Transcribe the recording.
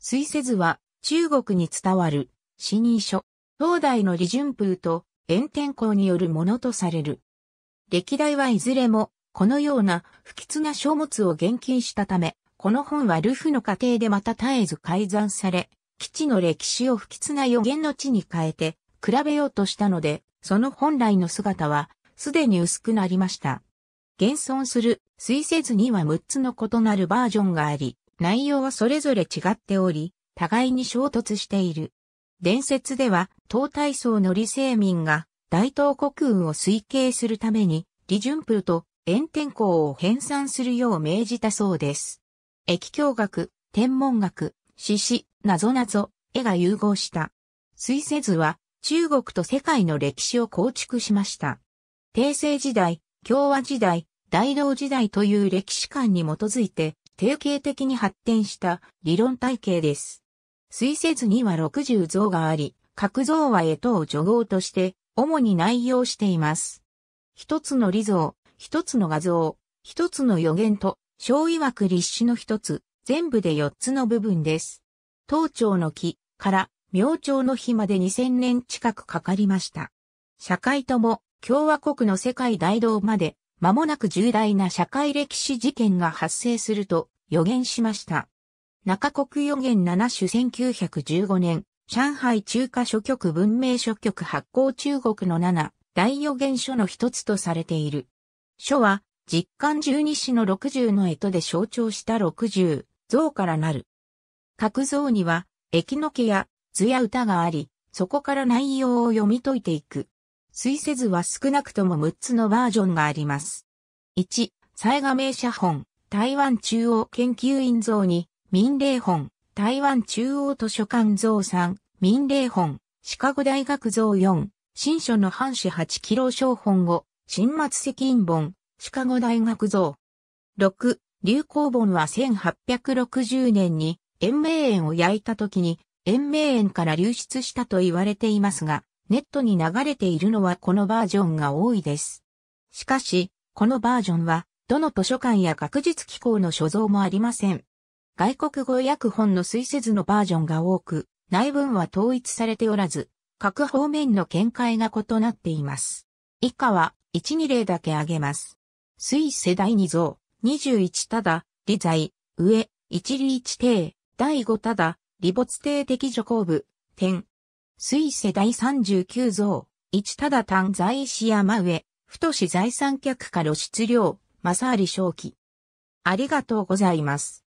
水せずは中国に伝わる死人書、東大の李順風と炎天候によるものとされる。歴代はいずれもこのような不吉な書物を厳禁したため、この本はルフの過程でまた絶えず改ざんされ、基地の歴史を不吉な予言の地に変えて、比べようとしたので、その本来の姿は、すでに薄くなりました。現存する、水せずには6つの異なるバージョンがあり、内容はそれぞれ違っており、互いに衝突している。伝説では、東大層の李世民が大東国運を推計するために、李順風と炎天校を編纂するよう命じたそうです。液境学、天文学、詩詩、なぞなぞ、絵が融合した。水世図は中国と世界の歴史を構築しました。帝政時代、共和時代、大道時代という歴史観に基づいて、定型的に発展した理論体系です。推せずには60像があり、各像は絵等序号として主に内容しています。一つの理像、一つの画像、一つの予言と、小曰く立志の一つ、全部で4つの部分です。東朝の木から明朝の日まで2000年近くかかりました。社会とも共和国の世界大道まで間もなく重大な社会歴史事件が発生すると予言しました。中国予言7種1915年、上海中華書局文明書局発行中国の7大予言書の一つとされている。書は、実感十二支の六十の絵とで象徴した六十像からなる。各像には、駅の毛や図や歌があり、そこから内容を読み解いていく。水せずは少なくとも6つのバージョンがあります。1、災害名写本、台湾中央研究院像2、民霊本、台湾中央図書館像3、民霊本、シカゴ大学像4、新書の半紙8キロ小本5、新末石任本、シカゴ大学像。6、流行本は1860年に、延命園を焼いた時に、延命園から流出したと言われていますが、ネットに流れているのはこのバージョンが多いです。しかし、このバージョンは、どの図書館や学術機構の所蔵もありません。外国語訳本の推せずのバージョンが多く、内文は統一されておらず、各方面の見解が異なっています。以下は、1、2例だけ挙げます。水世第2像、21ただ、理財、上、一理一定、第5ただ、理没定的助行部、点、水世第39像、一ただ単在石山上、太市財産客から質量、正あり正規。ありがとうございます。